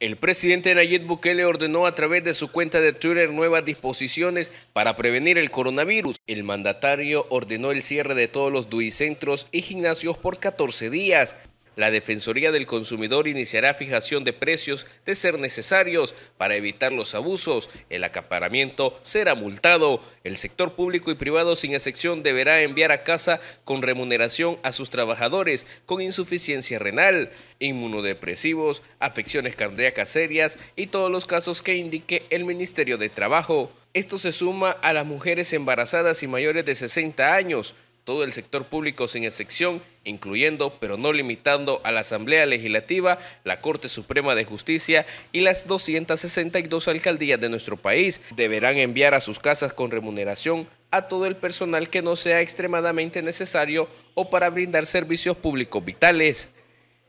El presidente Nayib Bukele ordenó a través de su cuenta de Twitter nuevas disposiciones para prevenir el coronavirus. El mandatario ordenó el cierre de todos los duicentros y gimnasios por 14 días, la Defensoría del Consumidor iniciará fijación de precios de ser necesarios para evitar los abusos. El acaparamiento será multado. El sector público y privado sin excepción deberá enviar a casa con remuneración a sus trabajadores con insuficiencia renal, inmunodepresivos, afecciones cardíacas serias y todos los casos que indique el Ministerio de Trabajo. Esto se suma a las mujeres embarazadas y mayores de 60 años, todo el sector público sin excepción, incluyendo, pero no limitando, a la Asamblea Legislativa, la Corte Suprema de Justicia y las 262 alcaldías de nuestro país, deberán enviar a sus casas con remuneración a todo el personal que no sea extremadamente necesario o para brindar servicios públicos vitales.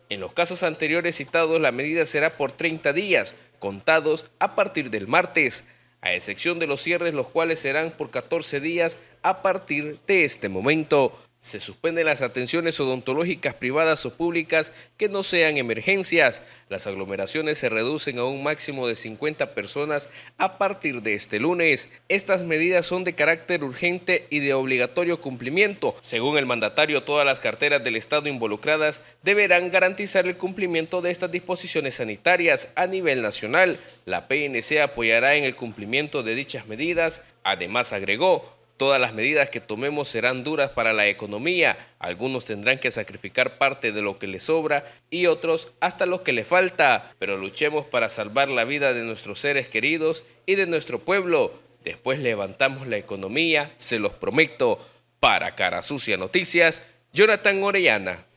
En los casos anteriores citados, la medida será por 30 días, contados a partir del martes a excepción de los cierres los cuales serán por 14 días a partir de este momento. Se suspenden las atenciones odontológicas privadas o públicas que no sean emergencias. Las aglomeraciones se reducen a un máximo de 50 personas a partir de este lunes. Estas medidas son de carácter urgente y de obligatorio cumplimiento. Según el mandatario, todas las carteras del Estado involucradas deberán garantizar el cumplimiento de estas disposiciones sanitarias a nivel nacional. La PNC apoyará en el cumplimiento de dichas medidas. Además, agregó, Todas las medidas que tomemos serán duras para la economía. Algunos tendrán que sacrificar parte de lo que les sobra y otros hasta lo que les falta. Pero luchemos para salvar la vida de nuestros seres queridos y de nuestro pueblo. Después levantamos la economía, se los prometo. Para Cara Sucia Noticias, Jonathan Orellana.